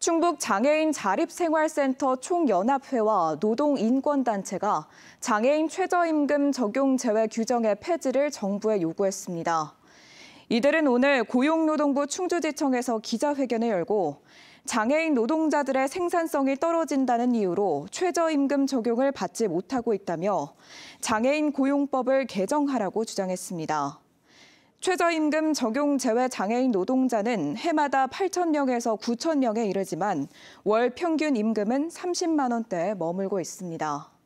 충북 장애인 자립생활센터 총연합회와 노동인권단체가 장애인 최저임금 적용 제외 규정의 폐지를 정부에 요구했습니다. 이들은 오늘 고용노동부 충주지청에서 기자회견을 열고 장애인 노동자들의 생산성이 떨어진다는 이유로 최저임금 적용을 받지 못하고 있다며 장애인 고용법을 개정하라고 주장했습니다. 최저임금 적용 제외 장애인 노동자는 해마다 8천명에서9천명에 이르지만 월 평균 임금은 30만 원대에 머물고 있습니다.